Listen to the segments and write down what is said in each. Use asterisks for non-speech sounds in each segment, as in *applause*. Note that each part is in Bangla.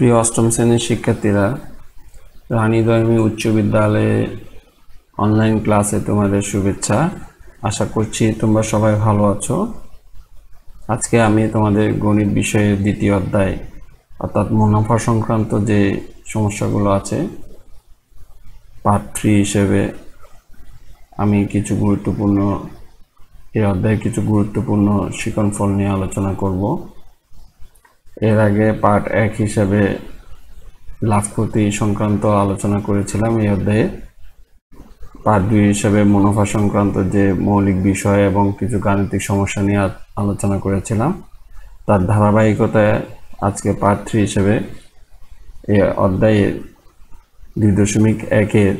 প্রিয় অষ্টম শ্রেণীর শিক্ষার্থীরা রানী দয়মী উচ্চ বিদ্যালয়ে অনলাইন ক্লাসে তোমাদের শুভেচ্ছা আশা করছি তোমরা সবাই ভালো আছো আজকে আমি তোমাদের গণিত বিষয়ের দ্বিতীয় অধ্যায় অর্থাৎ মুনাফা সংক্রান্ত যে সমস্যাগুলো আছে পার্ট থ্রি হিসেবে আমি কিছু গুরুত্বপূর্ণ এই অধ্যায়ে কিছু গুরুত্বপূর্ণ ফল নিয়ে আলোচনা করবো এর আগে পার্ট এক হিসাবে লাভ ক্ষতি সংক্রান্ত আলোচনা করেছিলাম এই অধ্যায়ে পার্ট দুই হিসাবে মুনাফা সংক্রান্ত যে মৌলিক বিষয় এবং কিছু গাণিতিক সমস্যা নিয়ে আলোচনা করেছিলাম তার ধারাবাহিকতায় আজকে পার্ট থ্রি হিসেবে এ অধ্যায়ে দুই দশমিক একের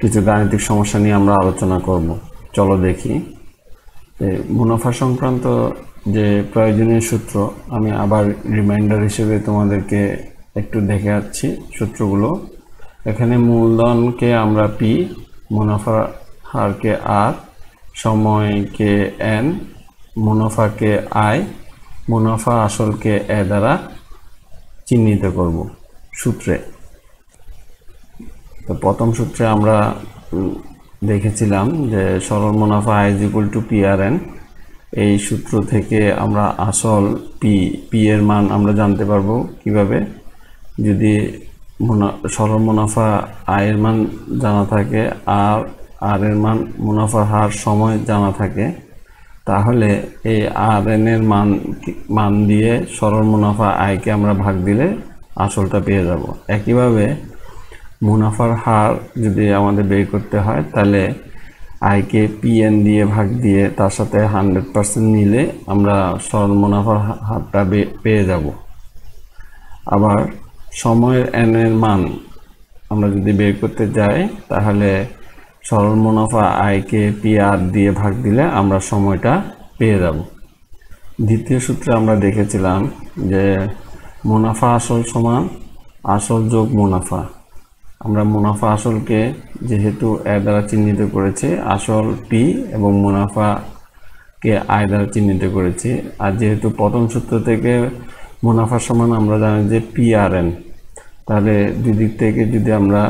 কিছু গাণিতিক সমস্যা নিয়ে আমরা আলোচনা করব চলো দেখি মুনাফা সংক্রান্ত যে প্রয়োজনীয় সূত্র আমি আবার রিমাইন্ডার হিসেবে তোমাদেরকে একটু দেখে যাচ্ছি সূত্রগুলো এখানে মূলধনকে আমরা পি মুনাফা হারকে আর সময়কে এন মুনাফাকে আয় মুনাফা আসলকে এ দ্বারা চিহ্নিত করব সূত্রে তো প্রথম সূত্রে আমরা দেখেছিলাম যে সরল মুনাফা আইজিকুল ইকুয়াল টু পি আর এন এই সূত্র থেকে আমরা আসল পি পি এর মান আমরা জানতে পারবো কিভাবে যদি সরল মুনাফা আয়ের মান জানা থাকে আর আর এর মান মুনাফার হার সময় জানা থাকে তাহলে এই আর এন এর মান মান দিয়ে সরল মুনাফা আয়কে আমরা ভাগ দিলে আসলটা পেয়ে যাব একইভাবে মুনাফার হার যদি আমাদের বের করতে হয় তাহলে আইকে পিএন দিয়ে ভাগ দিয়ে তার সাথে হান্ড্রেড পার্সেন্ট নিলে আমরা সরল মুনাফার হারটা পেয়ে যাব আবার সময়ের এনের মান আমরা যদি বের করতে যাই তাহলে সরল মুনাফা আইকে পিআর দিয়ে ভাগ দিলে আমরা সময়টা পেয়ে যাব দ্বিতীয় সূত্রে আমরা দেখেছিলাম যে মুনাফা আসল সমান আসল যোগ মুনাফা আমরা মুনাফা আসলকে যেহেতু এ দ্বারা চিহ্নিত করেছি আসল পি এবং মুনাফাকে আয় দ্বারা চিহ্নিত করেছি আর যেহেতু প্রথম সূত্র থেকে মুনাফা সমান আমরা জানি যে পি আর এন তাহলে দুই দিক থেকে যদি আমরা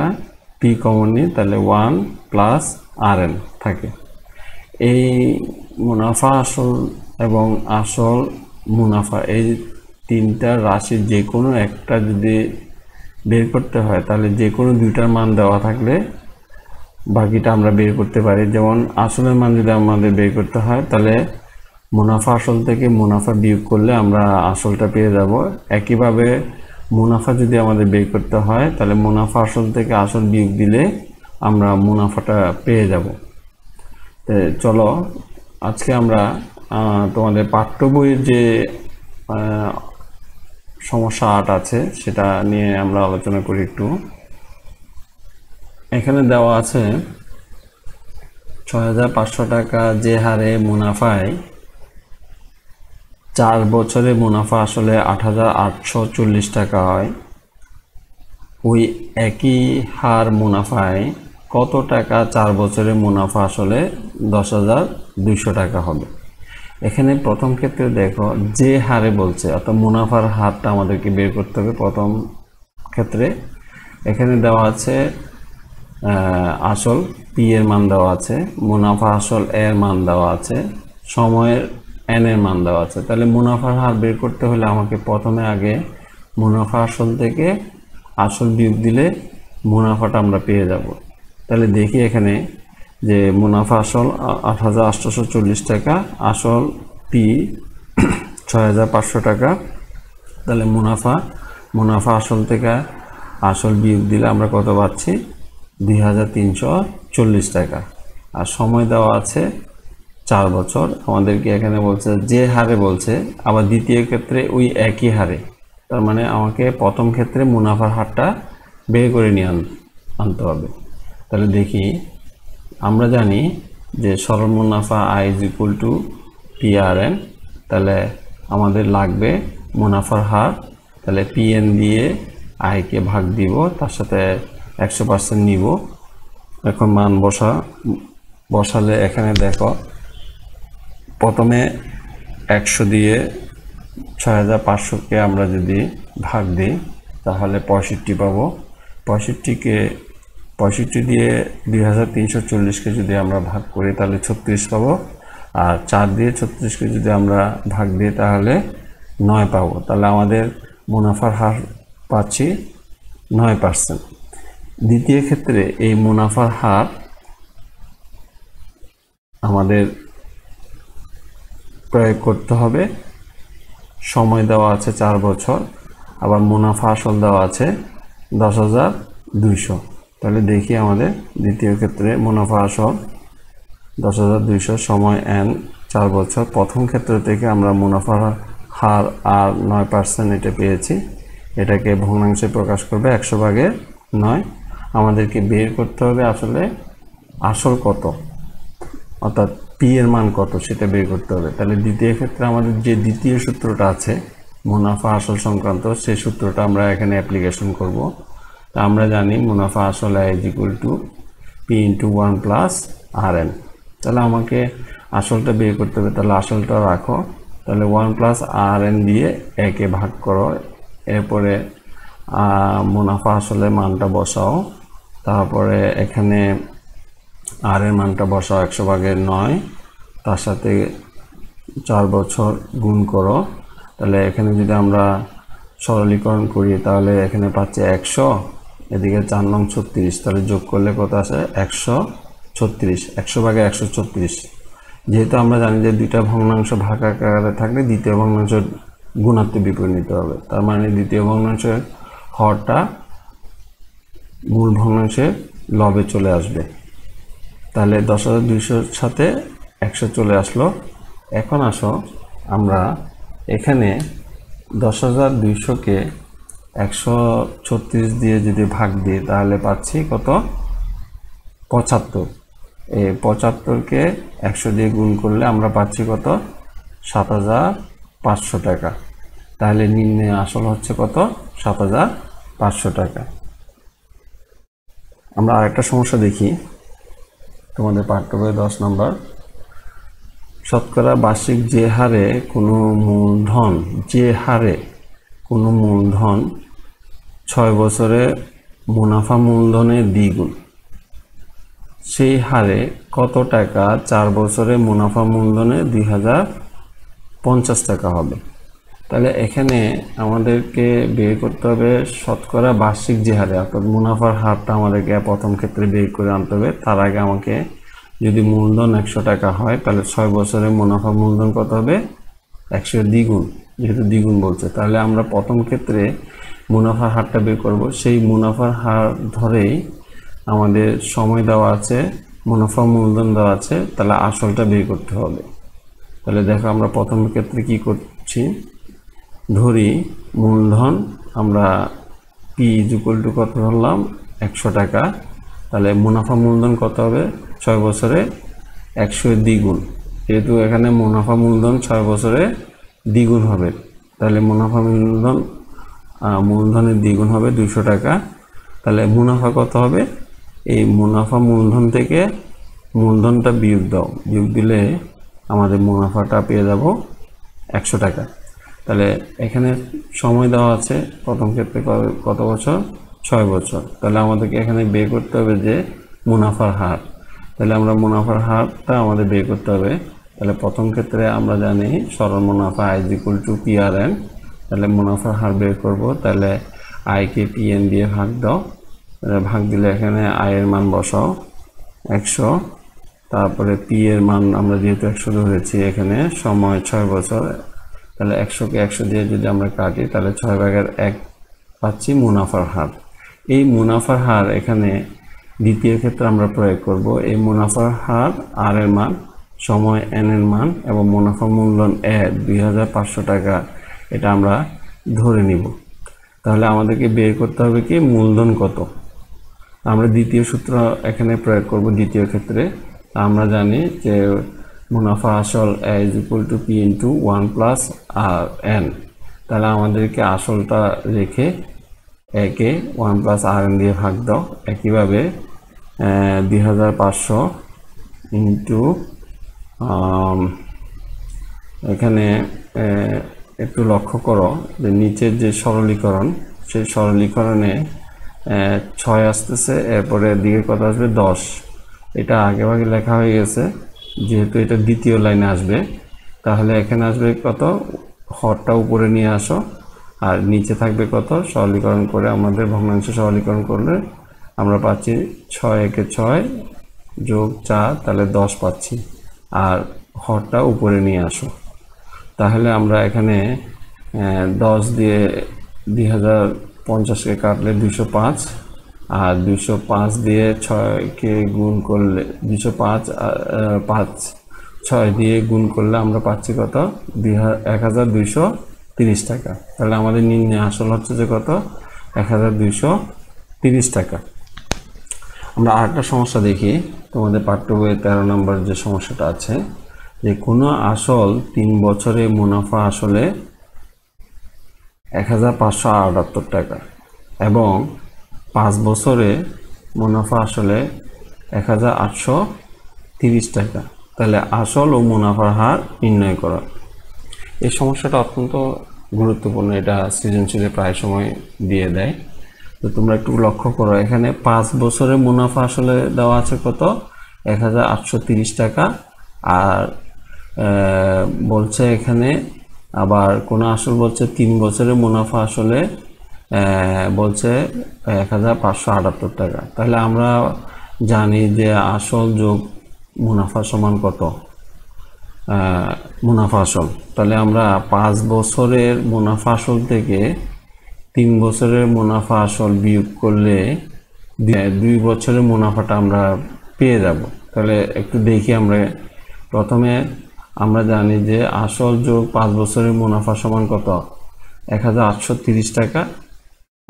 পি কমন নিই তাহলে ওয়ান প্লাস আর এন থাকে এই মুনাফা আসল এবং আসল মুনাফা এই তিনটা রাশির যে কোনো একটা যদি বের করতে হয় তাহলে যে কোনো দুইটার মান দেওয়া থাকলে বাকিটা আমরা বের করতে পারি যেমন আসলের মান যদি আমাদের বের করতে হয় তাহলে মুনাফা আসল থেকে মুনাফা বিয়োগ করলে আমরা আসলটা পেয়ে যাব একইভাবে মুনাফা যদি আমাদের বের করতে হয় তাহলে মুনাফা আসল থেকে আসল বিয়োগ দিলে আমরা মুনাফাটা পেয়ে যাব চলো আজকে আমরা তোমাদের পাঠ্য বইয়ের যে সমস্যা আট আছে সেটা নিয়ে আমরা আলোচনা করি একটু এখানে দেওয়া আছে ছয় টাকা যে হারে মুনাফায় চার বছরে মুনাফা আসলে আট টাকা হয় ওই একই হার মুনাফায় কত টাকা চার বছরে মুনাফা আসলে দশ টাকা হবে এখানে প্রথম ক্ষেত্রে দেখো যে হারে বলছে অর্থাৎ মুনাফার হারটা আমাদেরকে বের করতে হবে প্রথম ক্ষেত্রে এখানে দেওয়া আছে আসল পি এর মান দেওয়া আছে মুনাফা আসল এর মান দেওয়া আছে সময়ের এন এর মান দেওয়া আছে তাহলে মুনাফার হার বের করতে হলে আমাকে প্রথমে আগে মুনাফা আসল থেকে আসল বিয়োগ দিলে মুনাফাটা আমরা পেয়ে যাব তাহলে দেখি এখানে যে মুনাফা আসল আট হাজার চল্লিশ টাকা আসল পি *clears throat* ছয় হাজার পাঁচশো টাকা তাহলে মুনাফা মুনাফা আসল থেকে আসল বিয়োগ দিলে আমরা কত পাচ্ছি দুই হাজার তিনশো চল্লিশ টাকা আর সময় দেওয়া আছে চার বছর আমাদেরকে এখানে বলছে যে হারে বলছে আবার দ্বিতীয় ক্ষেত্রে ওই একই হারে তার মানে আমাকে প্রথম ক্ষেত্রে মুনাফার হারটা বের করে নিয়ে আনতে হবে তাহলে দেখি আমরা জানি যে সরল মুনাফা I is equal to PRN তাহলে আমাদের লাগবে মুনাফার হার তাহলে পিএন দিয়ে আইকে ভাগ দিব তার সাথে একশো পার্সেন্ট নিব এখন মান বসা বসালে এখানে দেখো প্রথমে একশো দিয়ে ছয় হাজার পাঁচশোকে আমরা যদি ভাগ দিই তাহলে পঁয়ষট্টি পাবো পঁয়ষট্টিকে পঁয়ষট্টি দিয়ে দুই হাজার তিনশো চল্লিশকে যদি আমরা ভাগ করি তাহলে ছত্রিশ পাবো আর চার দিয়ে ছত্রিশকে যদি আমরা ভাগ দিই তাহলে নয় পাবো তাহলে আমাদের মুনাফার হার পাচ্ছি নয় পার্সেন্ট দ্বিতীয় ক্ষেত্রে এই মুনাফার হার আমাদের প্রয়োগ করতে হবে সময় দেওয়া আছে চার বছর আবার মুনাফা আসল দেওয়া আছে দশ হাজার দুইশো তাহলে দেখি আমাদের দ্বিতীয় ক্ষেত্রে মুনাফা আসল দশ হাজার দুইশো সময় এন চার বছর প্রথম ক্ষেত্র থেকে আমরা মুনাফার হার আর নয় পার্সেন্ট এটা পেয়েছি এটাকে ভগ্নাংশে প্রকাশ করবে একশো ভাগে নয় আমাদেরকে বের করতে হবে আসলে আসল কত অর্থাৎ পি এর মান কত সেটা বের করতে হবে তাহলে দ্বিতীয় ক্ষেত্রে আমাদের যে দ্বিতীয় সূত্রটা আছে মুনাফা আসল সংক্রান্ত সেই সূত্রটা আমরা এখানে অ্যাপ্লিকেশন করব তা আমরা জানি মুনাফা আসলে is equal to P into one plus R N তাহলে আমাকে আসলটা বের করতে হবে তাহলে আসলটা রাখো তাহলে ওয়ান প্লাস আর এন দিয়ে একে ভাগ করো এরপরে মুনাফা আসলে মানটা বসাও তারপরে এখানে আর এর মানটা বসাও একশো ভাগের নয় তার সাথে চার বছর গুণ করো তাহলে এখানে যদি আমরা সরলীকরণ করি তাহলে এখানে পাচ্ছি একশো এদিকে চার নং ছত্রিশ তাহলে যোগ করলে কত আসে একশো ছত্রিশ একশো ভাগে একশো ছত্রিশ যেহেতু আমরা জানি যে দুইটা ভগ্নাংশ ভাগ আকারে থাকলে দ্বিতীয় ভগ্নাংশ গুণাত্মক বিপরীত হবে তার মানে দ্বিতীয় ভগ্নাংশের হরটা মূল ভগ্নাংশের লবে চলে আসবে তাহলে দশ হাজার দুইশোর সাথে একশো চলে আসলো এখন আসো আমরা এখানে দশ হাজার দুইশোকে একশো ছত্রিশ দিয়ে যদি ভাগ দিই তাহলে পাচ্ছি কত পঁচাত্তর এই পঁচাত্তরকে একশো দিয়ে গুণ করলে আমরা পাচ্ছি কত সাত হাজার পাঁচশো টাকা তাহলে নিম্নে আসল হচ্ছে কত সাত হাজার পাঁচশো টাকা আমরা আরেকটা সমস্যা দেখি তোমাদের পাঠ্য বই দশ নম্বর শতকরা বার্ষিক যে হারে কোনো মূলধন যে হারে কোনো মূলধন ছয় বছরে মুনাফা মূলধনের দ্বিগুণ সেই হারে কত টাকা চার বছরে মুনাফা মূলধনে দুই হাজার পঞ্চাশ টাকা হবে তাহলে এখানে আমাদেরকে বের করতে হবে শতকরা বার্ষিক যে হারে অর্থাৎ মুনাফার হারটা আমাদেরকে প্রথম ক্ষেত্রে বের করে আনতে হবে তার আগে আমাকে যদি মূলধন একশো টাকা হয় তাহলে ছয় বছরে মুনাফা মূলধন কত হবে একশো দ্বিগুণ যেহেতু দ্বিগুণ বলছে তাহলে আমরা প্রথম ক্ষেত্রে মুনাফার হারটা বের করব সেই মুনাফার হার ধরেই আমাদের সময় দেওয়া আছে মুনাফা মূলধন দেওয়া আছে তাহলে আসলটা বের করতে হবে তাহলে দেখো আমরা প্রথম ক্ষেত্রে কি করছি ধরি মূলধন আমরা পি ইজুকল টু কত ধরলাম একশো টাকা তাহলে মুনাফা মূলধন কত হবে ছয় বছরে একশো দ্বিগুণ যেহেতু এখানে মুনাফা মূলধন ছয় বছরে দ্বিগুণ হবে তাহলে মুনাফা মূলধন মূলধনের দ্বিগুণ হবে দুইশো টাকা তাহলে মুনাফা কত হবে এই মুনাফা মূলধন থেকে মূলধনটা বিয়োগ দাও বিয়োগ দিলে আমাদের মুনাফাটা পেয়ে যাব একশো টাকা তাহলে এখানে সময় দেওয়া আছে প্রথম ক্ষেত্রে কত বছর ছয় বছর তাহলে আমাদেরকে এখানে বের করতে হবে যে মুনাফার হার তাহলে আমরা মুনাফার হারটা আমাদের বের করতে হবে তাহলে প্রথম ক্ষেত্রে আমরা জানি সরল মুনাফা I is equal to PRN N তাহলে মুনাফার হার বের করবো তাহলে আইকে পিএন দিয়ে ভাগ দাও ভাগ দিলে এখানে আয়ের মান বসাও একশো তারপরে পি এর মান আমরা যেহেতু একশো ধরেছি এখানে সময় ছয় বছর তাহলে একশোকে একশো দিয়ে যদি আমরা কাটি তাহলে ছয় ভাগের এক পাচ্ছি মুনাফার হার এই মুনাফার হার এখানে দ্বিতীয় ক্ষেত্রে আমরা প্রয়োগ করব এই মুনাফার হার আর এর মান সময় এন এর মান এবং মুনাফা মূল্যায়ন এ দুই টাকা এটা আমরা ধরে নিব তাহলে আমাদেরকে বের করতে হবে কি মূলধন কত আমরা দ্বিতীয় সূত্র এখানে প্রয়োগ করব দ্বিতীয় ক্ষেত্রে আমরা জানি যে মুনাফা আসল A is equal to P into one plus R N তাহলে আমাদেরকে আসলটা রেখে একে ওয়ান প্লাস আর এন দিয়ে ভাগ দাও একইভাবে দুই হাজার পাঁচশো ইন্টু এখানে একটু লক্ষ্য করো যে নিচের যে সরলীকরণ সেই সরলীকরণে ছয় আসতেছে এরপরে দিকে কত আসবে দশ এটা আগেভাগে লেখা হয়ে গেছে যেহেতু এটা দ্বিতীয় লাইনে আসবে তাহলে এখানে আসবে কত হরটা উপরে নিয়ে আসো আর নিচে থাকবে কত সরলীকরণ করে আমাদের ভগ্নাংশ সরলীকরণ করলে আমরা পাচ্ছি ছয় একে ছয় যোগ চার তাহলে দশ পাচ্ছি আর হরটা উপরে নিয়ে আসো তাহলে আমরা এখানে দশ দিয়ে দুই হাজার পঞ্চাশকে কাটলে দুশো পাঁচ আর দুশো পাঁচ দিয়ে ছয়কে গুণ করলে দুশো পাঁচ পাঁচ ছয় দিয়ে গুণ করলে আমরা পাচ্ছি কত দুই এক হাজার দুশো তিরিশ টাকা তাহলে আমাদের নিম্নে আসল হচ্ছে যে কত এক হাজার দুশো তিরিশ টাকা আমরা আরেকটা সমস্যা দেখি তোমাদের পাঠ্য বইয়ের তেরো নম্বর যে সমস্যাটা আছে যে কোনো আসল তিন বছরে মুনাফা আসলে এক হাজার পাঁচশো আটাত্তর টাকা এবং পাঁচ বছরে মুনাফা আসলে এক হাজার আটশো তিরিশ টাকা তাহলে আসল ও মুনাফার হার নির্ণয় করা এই সমস্যাটা অত্যন্ত গুরুত্বপূর্ণ এটা সৃজনশীলে প্রায় সময় দিয়ে দেয় তো তোমরা একটু লক্ষ্য করো এখানে পাঁচ বছরের মুনাফা আসলে দেওয়া আছে কত এক টাকা আর বলছে এখানে আবার কোনো আসল বলছে তিন বছরের মুনাফা আসলে বলছে এক টাকা তাহলে আমরা জানি যে আসল যোগ মুনাফা সমান কত মুনাফা আসল তাহলে আমরা পাঁচ বছরের মুনাফা আসল থেকে তিন বছরের মুনাফা আসল বিয়োগ করলে দুই বছরের মুনাফাটা আমরা পেয়ে যাব তাহলে একটু দেখি আমরা প্রথমে আমরা জানি যে আসল যোগ পাঁচ বছরের মুনাফা সমান কত এক টাকা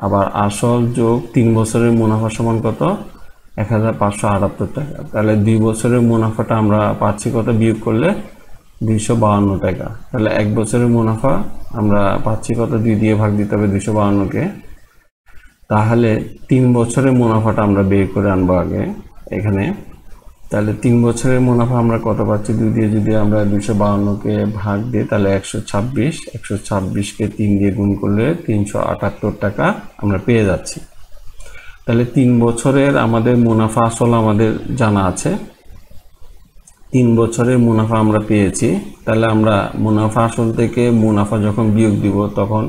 আবার আসল যোগ তিন বছরের মুনাফা সমান কত এক টাকা তাহলে দুই বছরের মুনাফাটা আমরা পাচ্ছি কত বিয়োগ করলে দুইশো বাহান্ন টাকা তাহলে এক বছরের মুনাফা আমরা পাচ্ছি কত দুই দিয়ে ভাগ দিতে হবে দুশো বাহান্নকে তাহলে তিন বছরের মুনাফাটা আমরা বের করে আনবো আগে এখানে তাহলে তিন বছরের মুনাফা আমরা কত পাচ্ছি দুই দিয়ে যদি আমরা দুশো বাহান্নকে ভাগ দিই তাহলে একশো ছাব্বিশ একশো ছাব্বিশকে তিন দিয়ে গুণ করলে তিনশো আটাত্তর টাকা আমরা পেয়ে যাচ্ছি তাহলে তিন বছরের আমাদের মুনাফা আসল আমাদের জানা আছে তিন বছরের মুনাফা আমরা পেয়েছি তাহলে আমরা মুনাফা আসল থেকে মুনাফা যখন বিয়োগ দিব তখন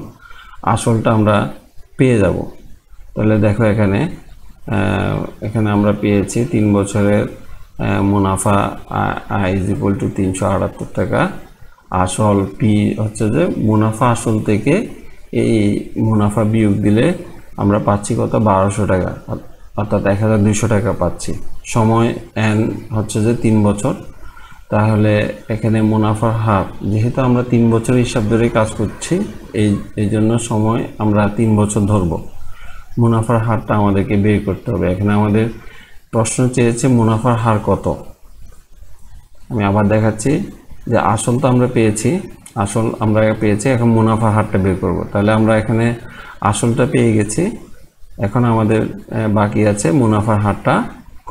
আসলটা আমরা পেয়ে যাব তাহলে দেখো এখানে এখানে আমরা পেয়েছি তিন বছরের মুনাফা ইজ ইকুয়াল টু তিনশো আটাত্তর টাকা আসল পি হচ্ছে যে মুনাফা আসল থেকে এই মুনাফা বিয়োগ দিলে আমরা পাচ্ছি কত বারোশো টাকা অর্থাৎ এক হাজার দুশো টাকা পাচ্ছি সময় এন হচ্ছে যে তিন বছর তাহলে এখানে মুনাফার হার যেহেতু আমরা তিন বছর হিসাব ধরে কাজ করছি এই এই জন্য সময় আমরা তিন বছর ধরব মুনাফার হারটা আমাদেরকে বের করতে হবে এখানে আমাদের প্রশ্ন চেয়েছে মুনাফার হার কত আমি আবার দেখাচ্ছি যে আসল তো আমরা পেয়েছি আসল আমরা পেয়েছি এখন মুনাফার হারটা বের করব তাহলে আমরা এখানে আসলটা পেয়ে গেছি এখন আমাদের বাকি আছে মুনাফার হারটা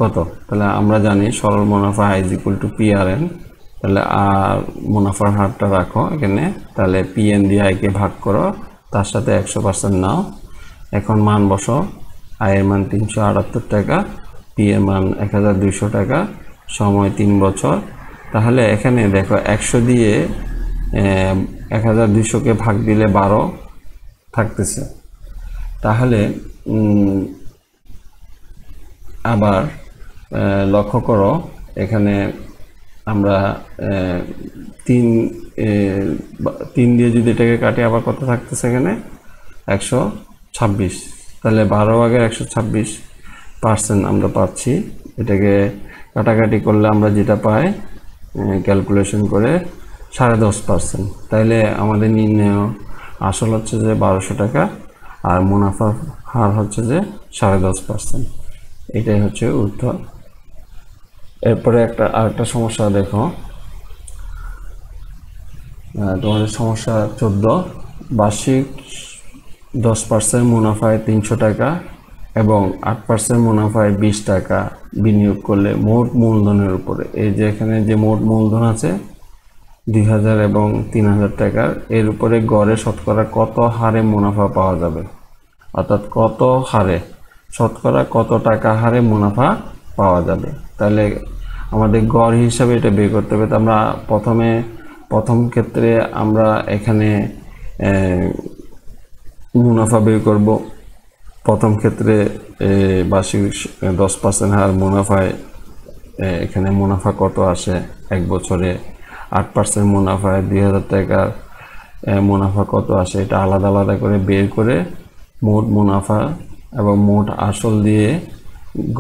কত তাহলে আমরা জানি সরল মুনাফা হাইজ ইকুয়াল টু পিআরএন তাহলে আর মুনাফার হারটা রাখো এখানে তাহলে পিএন দিয়ে আইকে ভাগ করো তার সাথে একশো পার্সেন্ট নাও এখন মান বসো আয়ের মান তিনশো আটাত্তর টাকা পি এর মান এক হাজার দুইশো টাকা সময় তিন বছর তাহলে এখানে দেখো একশো দিয়ে এক হাজার দুইশোকে ভাগ দিলে বারো থাকতেছে তাহলে আবার লক্ষ্য করো এখানে আমরা তিন তিন দিয়ে যদি এটাকে কাটি আবার কত থাকতেছে এখানে একশো ছাব্বিশ তাহলে বারো ভাগের একশো ছাব্বিশ পার্সেন্ট আমরা পাচ্ছি এটাকে কাটাকাটি করলে আমরা যেটা পাই ক্যালকুলেশন করে সাড়ে দশ পার্সেন্ট তাহলে আমাদের নির্ণয় আসল হচ্ছে যে বারোশো টাকা আর মুনাফার হার হচ্ছে যে সাড়ে দশ পার্সেন্ট এটাই হচ্ছে উত্তর এরপরে একটা আরেকটা সমস্যা দেখো তোমাদের সমস্যা চোদ্দ বার্ষিক দশ পার্সেন্ট মুনাফায় তিনশো টাকা এবং আট পার্সেন্ট মুনাফায় বিশ টাকা বিনিয়োগ করলে মোট মূলধনের উপরে এই যে এখানে যে মোট মূলধন আছে দুই হাজার এবং তিন হাজার টাকার এর উপরে গড়ে শতকরা কত হারে মুনাফা পাওয়া যাবে অর্থাৎ কত হারে শতকরা কত টাকা হারে মুনাফা পাওয়া যাবে তাহলে আমাদের গড় হিসাবে এটা বের করতে হবে তো আমরা প্রথমে প্রথম ক্ষেত্রে আমরা এখানে মুনাফা বের করব প্রথম ক্ষেত্রে বার্ষিক দশ পার্সেন্ট হার মুনাফায় এখানে মুনাফা কত আসে এক বছরে আট পার্সেন্ট মুনাফায় দুই হাজার টাকার মুনাফা কত আসে এটা আলাদা আলাদা করে বের করে মোট মুনাফা এবং মোট আসল দিয়ে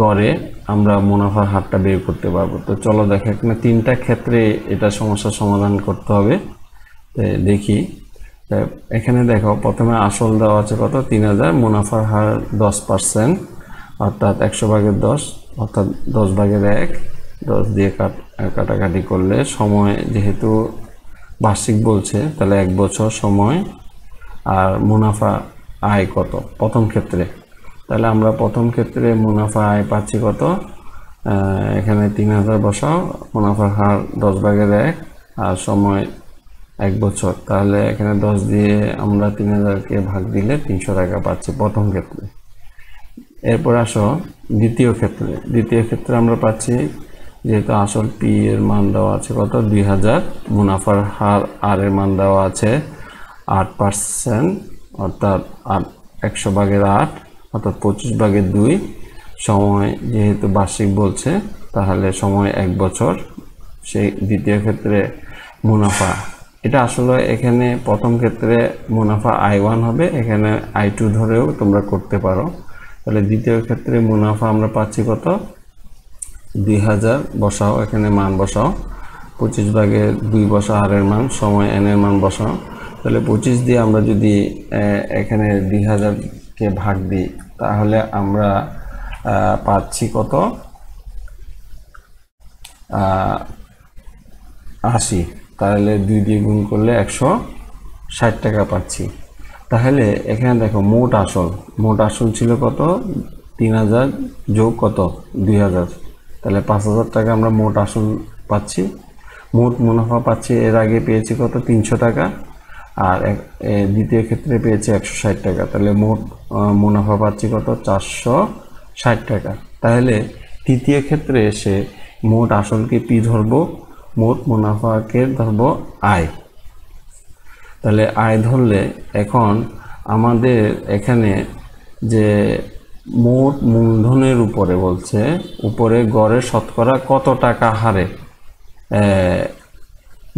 গড়ে আমরা মুনাফার হারটা বের করতে পারবো তো চলো দেখো এখানে তিনটা ক্ষেত্রে এটা সমস্যার সমাধান করতে হবে দেখি এখানে দেখো প্রথমে আসল দেওয়া আছে কত তিন হাজার মুনাফার হার দশ পার্সেন্ট অর্থাৎ একশো ভাগের দশ অর্থাৎ দশ ভাগের এক দশ দিয়ে কাট কাটাকাটি করলে সময় যেহেতু বার্ষিক বলছে তাহলে এক বছর সময় আর মুনাফা আয় কত প্রথম ক্ষেত্রে তাহলে আমরা প্রথম ক্ষেত্রে মুনাফা আয় পাচ্ছি কত এখানে তিন হাজার বসাও মুনাফার হার দশ ভাগের এক আর সময় এক বছর তাহলে এখানে দশ দিয়ে আমরা তিন হাজারকে ভাগ দিলে তিনশো টাকা পাচ্ছি প্রথম ক্ষেত্রে এরপর আসো দ্বিতীয় ক্ষেত্রে দ্বিতীয় ক্ষেত্রে আমরা পাচ্ছি যেহেতু আসল পি এর মান দেওয়া আছে কত দুই হাজার মুনাফার হার আর এর মান দেওয়া আছে আট পার্সেন্ট অর্থাৎ আট একশো ভাগের আট অর্থাৎ পঁচিশ ভাগের দুই সময় যেহেতু বার্ষিক বলছে তাহলে সময় এক বছর সেই দ্বিতীয় ক্ষেত্রে মুনাফা এটা আসলে এখানে প্রথম ক্ষেত্রে মুনাফা আই ওয়ান হবে এখানে আই টু ধরেও তোমরা করতে পারো তাহলে দ্বিতীয় ক্ষেত্রে মুনাফা আমরা পাচ্ছি কত দুই হাজার বসাও এখানে মান বসাও পঁচিশ ভাগে দুই বসা হারের মান সময় এনের মান বসাও তাহলে পঁচিশ দিয়ে আমরা যদি এখানে দুই হাজারকে ভাগ দিই তাহলে আমরা পাচ্ছি কত আশি তাহলে দুই দিয়ে গুণ করলে একশো ষাট টাকা পাচ্ছি তাহলে এখানে দেখো মোট আসল মোট আসল ছিল কত তিন হাজার যোগ কত দুই হাজার তাহলে পাঁচ হাজার টাকা আমরা মোট আসল পাচ্ছি মোট মুনাফা পাচ্ছি এর আগে পেয়েছি কত তিনশো টাকা আর দ্বিতীয় ক্ষেত্রে পেয়েছে একশো ষাট টাকা তাহলে মোট মুনাফা পাচ্ছি কত চারশো ষাট টাকা তাহলে তৃতীয় ক্ষেত্রে এসে মোট আসলকে পি ধরবো মোট মুনাফাকে ধরবো আয় তাহলে আয় ধরলে এখন আমাদের এখানে যে মোট মূলধনের উপরে বলছে উপরে গড়ে শতকরা কত টাকা হারে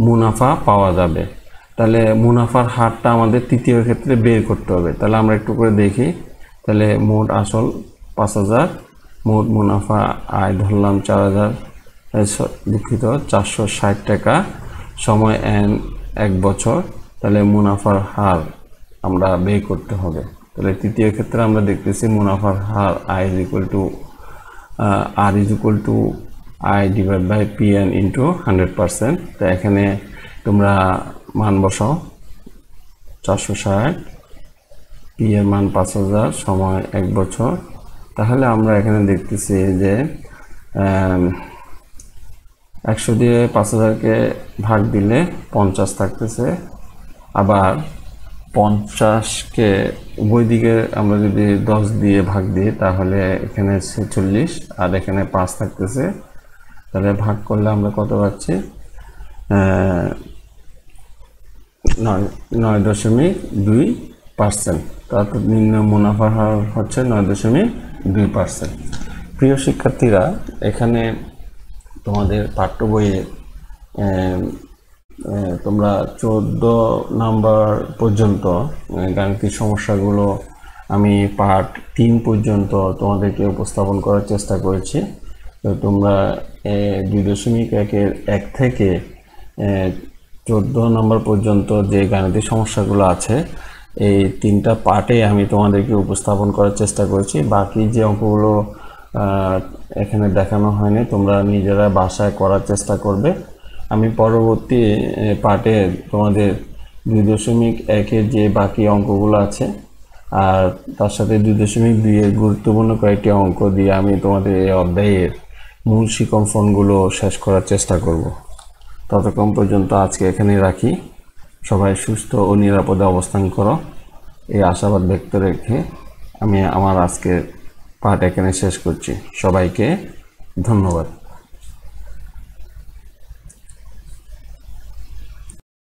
মুনাফা পাওয়া যাবে তাহলে মুনাফার হারটা আমাদের তৃতীয় ক্ষেত্রে বের করতে হবে তাহলে আমরা একটু করে দেখি তাহলে মোট আসল পাঁচ হাজার মোট মুনাফা আয় ধরলাম চার হাজার দুঃখিত চারশো ষাট টাকা সময় এন এক বছর তাহলে মুনাফার হার আমরা বের করতে হবে তাহলে তৃতীয় ক্ষেত্রে আমরা দেখতেছি মুনাফার হার I is equal to R is equal to I divide by P N into hundred percent তো এখানে তোমরা মান বসাও চারশো ষাট পি এর মান পাঁচ হাজার সময় এক বছর তাহলে আমরা এখানে দেখতেছি যে একশো দিয়ে পাঁচ হাজারকে ভাগ দিলে পঞ্চাশ থাকতেছে আবার পঞ্চাশকে উভয় দিকে আমরা যদি দশ দিয়ে ভাগ দিই তাহলে এখানে ছেচল্লিশ আর এখানে পাঁচ থাকতেছে তাহলে ভাগ করলে আমরা কত পাচ্ছি নয় নয় দশমিক দুই পার্সেন্ট তার নিম্ন মুনাফা হার হচ্ছে নয় দশমিক দুই পার্সেন্ট প্রিয় শিক্ষার্থীরা এখানে তোমাদের পাঠ্য বইয়ে তোমরা চোদ্দ নাম্বার পর্যন্ত গাণিতিক সমস্যাগুলো আমি পার্ট তিন পর্যন্ত তোমাদেরকে উপস্থাপন করার চেষ্টা করেছি তো তোমরা দুই দশমিক একের এক থেকে চোদ্দো নম্বর পর্যন্ত যে গাণিতিক সমস্যাগুলো আছে এই তিনটা পার্টে আমি তোমাদেরকে উপস্থাপন করার চেষ্টা করেছি বাকি যে অঙ্কগুলো এখানে দেখানো হয়নি তোমরা নিজেরা বাসায় করার চেষ্টা করবে আমি পরবর্তী পার্টে তোমাদের দুই দশমিক একের যে বাকি অঙ্কগুলো আছে আর তার সাথে দুই দশমিক দুইয়ের গুরুত্বপূর্ণ কয়েকটি অঙ্ক দিয়ে আমি তোমাদের এই অধ্যায়ের মূল শিকম ফোনগুলো শেষ করার চেষ্টা করব ততক্ষণ পর্যন্ত আজকে এখানে রাখি সবাই সুস্থ ও নিরাপদে অবস্থান করো এই আশাবাদ ব্যক্ত রেখে আমি আমার আজকের পাঠ এখানে শেষ করছি সবাইকে ধন্যবাদ